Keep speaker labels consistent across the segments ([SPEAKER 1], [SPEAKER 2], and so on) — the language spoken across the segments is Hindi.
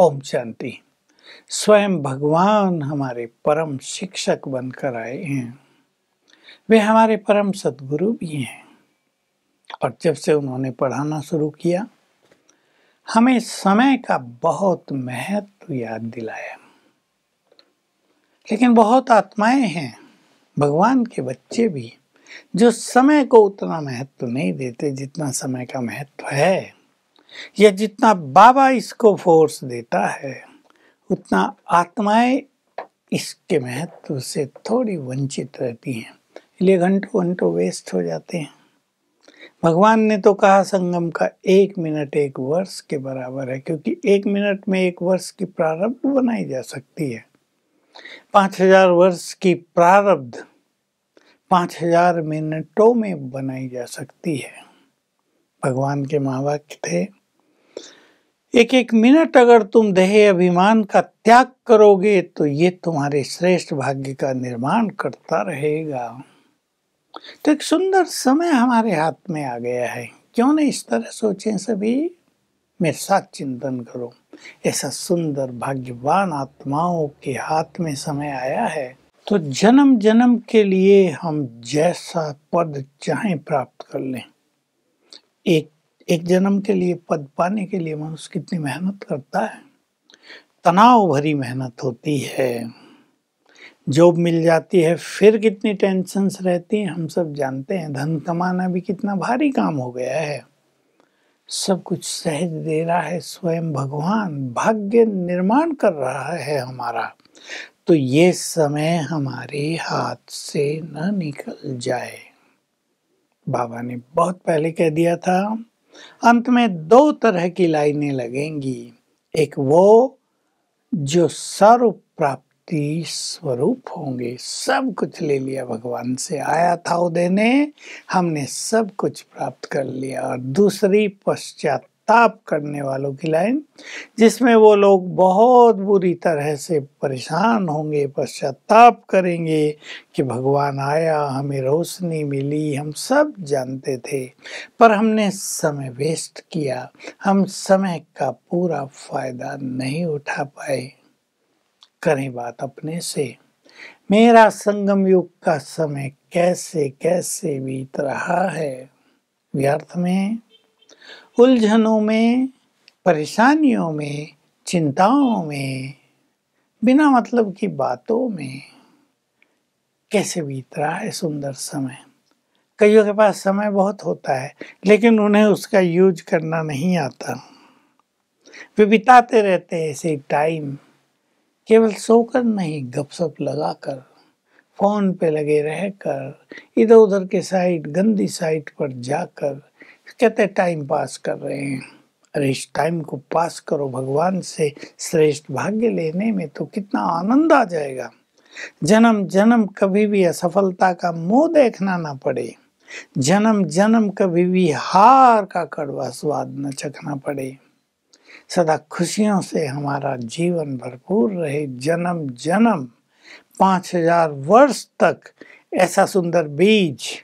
[SPEAKER 1] ओम शांति स्वयं भगवान हमारे परम शिक्षक बनकर आए हैं वे हमारे परम सदगुरु भी हैं और जब से उन्होंने पढ़ाना शुरू किया हमें समय का बहुत महत्व याद दिलाया लेकिन बहुत आत्माएं हैं भगवान के बच्चे भी जो समय को उतना महत्व नहीं देते जितना समय का महत्व है या जितना बाबा इसको फोर्स देता है उतना आत्माएं इसके महत्व से थोड़ी वंचित रहती हैं इसलिए घंटों घंटों वेस्ट हो जाते हैं भगवान ने तो कहा संगम का एक मिनट एक वर्ष के बराबर है क्योंकि एक मिनट में एक वर्ष की प्रारब्ध बनाई जा सकती है पाँच हजार वर्ष की प्रारब्ध पाँच हजार मिनटों में बनाई जा सकती है भगवान के महावाक्य थे एक एक मिनट अगर तुम देह अभिमान का त्याग करोगे तो ये तुम्हारे श्रेष्ठ भाग्य का निर्माण करता रहेगा तो एक सुंदर समय हमारे हाथ में आ गया है क्यों नहीं इस तरह सोचें सभी मेरे साथ चिंतन करो ऐसा सुंदर भाग्यवान आत्माओं के हाथ में समय आया है तो जन्म जन्म के लिए हम जैसा पद चाहे प्राप्त कर लें एक एक जन्म के लिए पद पाने के लिए मनुष्य कितनी मेहनत करता है तनाव भरी मेहनत होती है जॉब मिल जाती है फिर कितनी टेंशन्स रहती हैं हम सब जानते हैं धन कमाना भी कितना भारी काम हो गया है सब कुछ सहज दे रहा है स्वयं भगवान भाग्य निर्माण कर रहा है हमारा तो ये समय हमारे हाथ से न निकल जाए बाबा ने बहुत पहले कह दिया था अंत में दो तरह की लाइनें लगेंगी एक वो जो सर्व प्राप्ति स्वरूप होंगे सब कुछ ले लिया भगवान से आया था देने हमने सब कुछ प्राप्त कर लिया और दूसरी पश्चात ताप करने वालों की लाइन जिसमें वो लोग बहुत बुरी तरह से परेशान होंगे पश्चाताप करेंगे कि भगवान आया हमें रोशनी मिली हम सब जानते थे पर हमने समय वेस्ट किया हम समय का पूरा फायदा नहीं उठा पाए करें बात अपने से मेरा संगम युग का समय कैसे कैसे बीत रहा है व्यर्थ में उलझनों में परेशानियों में चिंताओं में बिना मतलब की बातों में कैसे बीत रहा है सुंदर समय कईयों के पास समय बहुत होता है लेकिन उन्हें उसका यूज करना नहीं आता वे बिताते रहते हैं ऐसे टाइम केवल सोकर नहीं लगा लगाकर फोन पे लगे रहकर इधर उधर के साइड गंदी साइट पर जाकर कहते टाइम पास कर रहे हैं अरे इस टाइम को पास करो भगवान से श्रेष्ठ भाग्य लेने में तो कितना आनंद आ जाएगा जन्म जन्म कभी भी असफलता का मुंह देखना ना पड़े जन्म जन्म कभी भी हार का कड़वा स्वाद न चखना पड़े सदा खुशियों से हमारा जीवन भरपूर रहे जन्म जन्म पांच हजार वर्ष तक ऐसा सुंदर बीज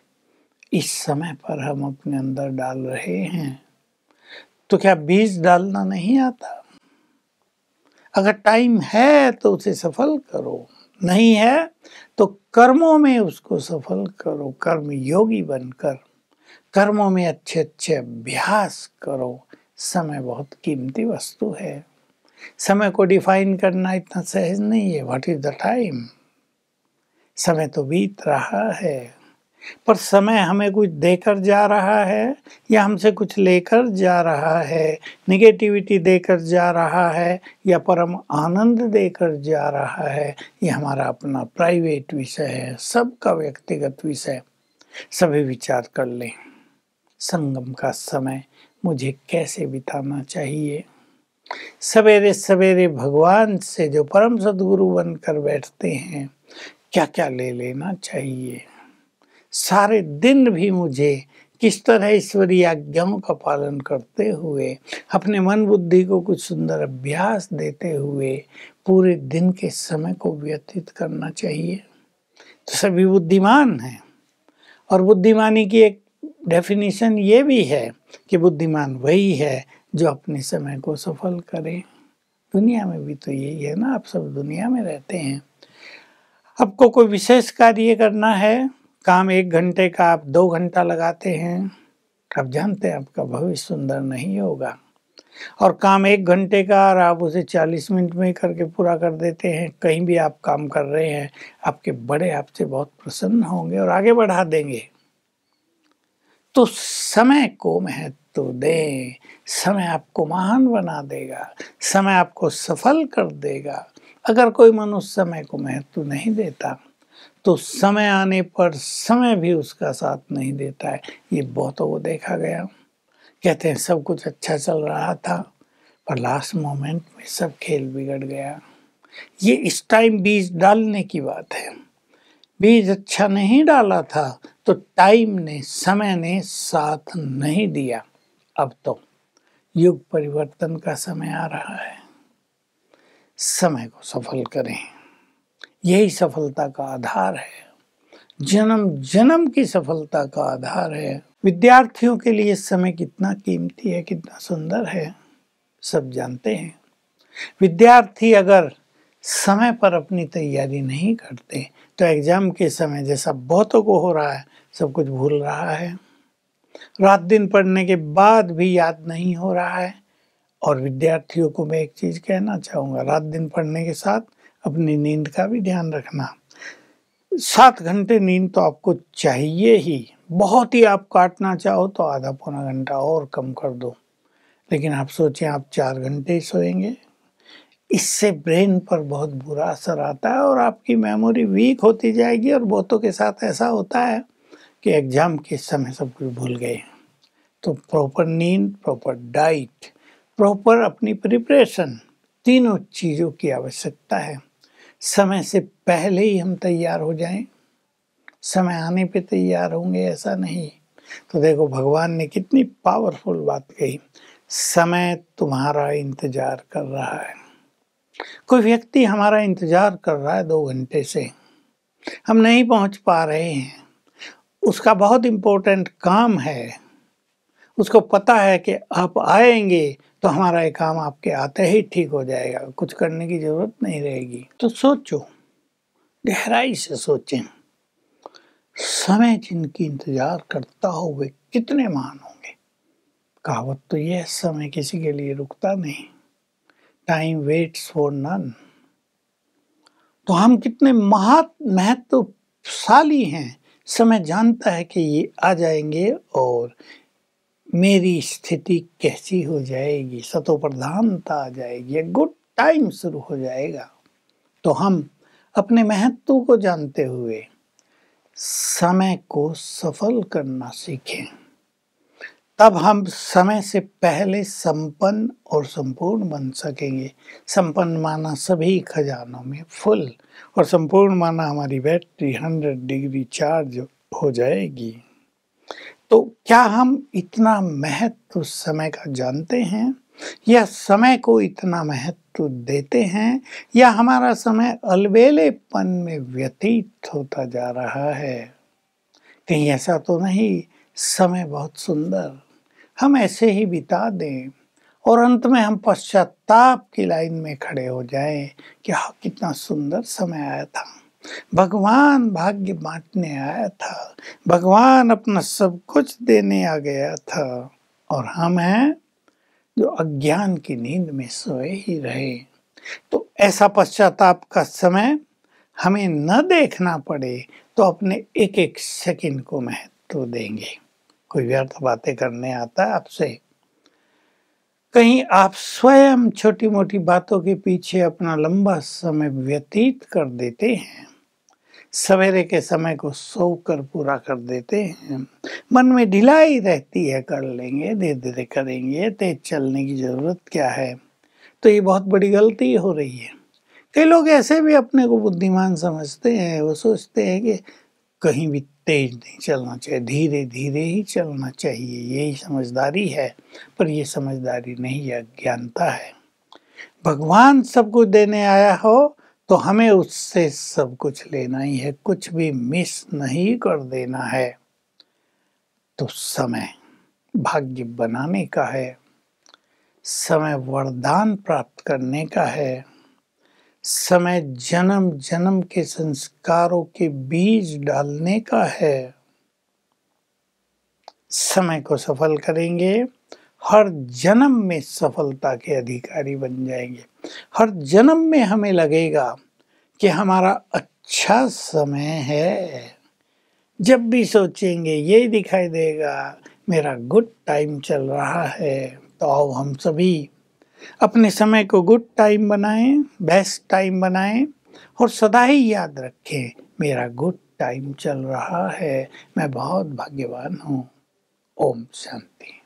[SPEAKER 1] इस समय पर हम अपने अंदर डाल रहे हैं तो क्या बीज डालना नहीं आता अगर टाइम है तो उसे सफल करो नहीं है तो कर्मों में उसको सफल करो कर्म योगी बनकर कर्मों में अच्छे अच्छे अभ्यास करो समय बहुत कीमती वस्तु है समय को डिफाइन करना इतना सहज नहीं है व्हाट इज द टाइम समय तो बीत रहा है पर समय हमें कुछ देकर जा रहा है या हमसे कुछ लेकर जा रहा है निगेटिविटी देकर जा रहा है या परम आनंद देकर जा रहा है ये हमारा अपना प्राइवेट विषय है सबका व्यक्तिगत विषय सभी विचार कर लें संगम का समय मुझे कैसे बिताना चाहिए सवेरे सवेरे भगवान से जो परम सदगुरु बनकर बैठते हैं क्या क्या ले लेना चाहिए सारे दिन भी मुझे किस तरह ईश्वरीय आज्ञाओं का पालन करते हुए अपने मन बुद्धि को कुछ सुंदर अभ्यास देते हुए पूरे दिन के समय को व्यतीत करना चाहिए तो सभी बुद्धिमान हैं और बुद्धिमानी की एक डेफिनेशन ये भी है कि बुद्धिमान वही है जो अपने समय को सफल करे दुनिया में भी तो यही है ना आप सब दुनिया में रहते हैं आपको कोई विशेष कार्य करना है काम एक घंटे का आप दो घंटा लगाते हैं आप जानते हैं आपका भविष्य सुंदर नहीं होगा और काम एक घंटे का और आप उसे चालीस मिनट में करके पूरा कर देते हैं कहीं भी आप काम कर रहे हैं आपके बड़े आपसे बहुत प्रसन्न होंगे और आगे बढ़ा देंगे तो समय को महत्व दें समय आपको महान बना देगा समय आपको सफल कर देगा अगर कोई मनुष्य समय को महत्व नहीं देता तो समय आने पर समय भी उसका साथ नहीं देता है ये बहुत वो देखा गया कहते हैं सब कुछ अच्छा चल रहा था पर लास्ट मोमेंट में सब खेल बिगड़ गया ये इस टाइम बीज डालने की बात है बीज अच्छा नहीं डाला था तो टाइम ने समय ने साथ नहीं दिया अब तो युग परिवर्तन का समय आ रहा है समय को सफल करें यही सफलता का आधार है जन्म जन्म की सफलता का आधार है विद्यार्थियों के लिए समय कितना कीमती है कितना सुंदर है सब जानते हैं विद्यार्थी अगर समय पर अपनी तैयारी नहीं करते तो एग्जाम के समय जैसा बहुतों को हो रहा है सब कुछ भूल रहा है रात दिन पढ़ने के बाद भी याद नहीं हो रहा है और विद्यार्थियों को मैं एक चीज़ कहना चाहूँगा रात दिन पढ़ने के साथ अपनी नींद का भी ध्यान रखना सात घंटे नींद तो आपको चाहिए ही बहुत ही आप काटना चाहो तो आधा पौना घंटा और कम कर दो लेकिन आप सोचें आप चार घंटे ही सोएंगे इससे ब्रेन पर बहुत बुरा असर आता है और आपकी मेमोरी वीक होती जाएगी और बहुतों के साथ ऐसा होता है कि एग्ज़ाम के समय सब कुछ भूल गए तो प्रॉपर नींद प्रॉपर डाइट प्रॉपर अपनी प्रिपरेशन तीनों चीज़ों की आवश्यकता है समय से पहले ही हम तैयार हो जाएं समय आने पे तैयार होंगे ऐसा नहीं तो देखो भगवान ने कितनी पावरफुल बात कही समय तुम्हारा इंतजार कर रहा है कोई व्यक्ति हमारा इंतजार कर रहा है दो घंटे से हम नहीं पहुंच पा रहे हैं उसका बहुत इम्पोर्टेंट काम है उसको पता है कि आप आएंगे तो हमारा ये काम आपके आते ही ठीक हो जाएगा कुछ करने की ज़रूरत नहीं रहेगी तो सोचो गहराई से सोचें समय जिनकी इंतज़ार करता हो वे कितने महान होंगे कहावत तो यह समय किसी के लिए रुकता नहीं टाइम वेट्स फॉर नन तो हम कितने महत महत्वशाली हैं समय जानता है कि ये आ जाएंगे और मेरी स्थिति कैसी हो जाएगी सतोप्रधानता आ जाएगी गुड टाइम शुरू हो जाएगा तो हम अपने महत्व को जानते हुए समय को सफल करना सीखें तब हम समय से पहले संपन्न और संपूर्ण बन सकेंगे संपन्न माना सभी खजानों में फुल और संपूर्ण माना हमारी बैटरी हंड्रेड डिग्री चार्ज हो जाएगी तो क्या हम इतना महत्व समय का जानते हैं या समय को इतना महत्व देते हैं या हमारा समय अलबेलेपन में व्यतीत होता जा रहा है कहीं ऐसा तो नहीं समय बहुत सुंदर हम ऐसे ही बिता दें और अंत में हम पश्चाताप की लाइन में खड़े हो जाएं कि हाँ कितना सुंदर समय आया था भगवान भाग्य बांटने आया था भगवान अपना सब कुछ देने आ गया था और हम हैं जो अज्ञान की नींद में सोए ही रहे तो ऐसा पश्चाताप का समय हमें न देखना पड़े तो अपने एक एक सेकंड को महत्व देंगे कोई व्यर्थ बातें करने आता है आपसे कहीं आप स्वयं छोटी मोटी बातों के पीछे अपना लंबा समय व्यतीत कर देते हैं सवेरे के समय को सो कर पूरा कर देते हैं मन में ढिलाई रहती है कर लेंगे धीरे धीरे करेंगे तेज चलने की ज़रूरत क्या है तो ये बहुत बड़ी गलती हो रही है कई लोग ऐसे भी अपने को बुद्धिमान समझते हैं वो सोचते हैं कि कहीं भी तेज नहीं चलना चाहिए धीरे धीरे ही चलना चाहिए यही समझदारी है पर यह समझदारी नहीं है ज्ञानता है भगवान सब कुछ देने आया हो तो हमें उससे सब कुछ लेना ही है कुछ भी मिस नहीं कर देना है तो समय भाग्य बनाने का है समय वरदान प्राप्त करने का है समय जन्म जन्म के संस्कारों के बीज डालने का है समय को सफल करेंगे हर जन्म में सफलता के अधिकारी बन जाएंगे हर जन्म में हमें लगेगा कि हमारा अच्छा समय है जब भी सोचेंगे ये दिखाई देगा मेरा गुड टाइम चल रहा है तो आओ हम सभी अपने समय को गुड टाइम बनाएं बेस्ट टाइम बनाएं और सदा ही याद रखें मेरा गुड टाइम चल रहा है मैं बहुत भाग्यवान हूँ ओम शांति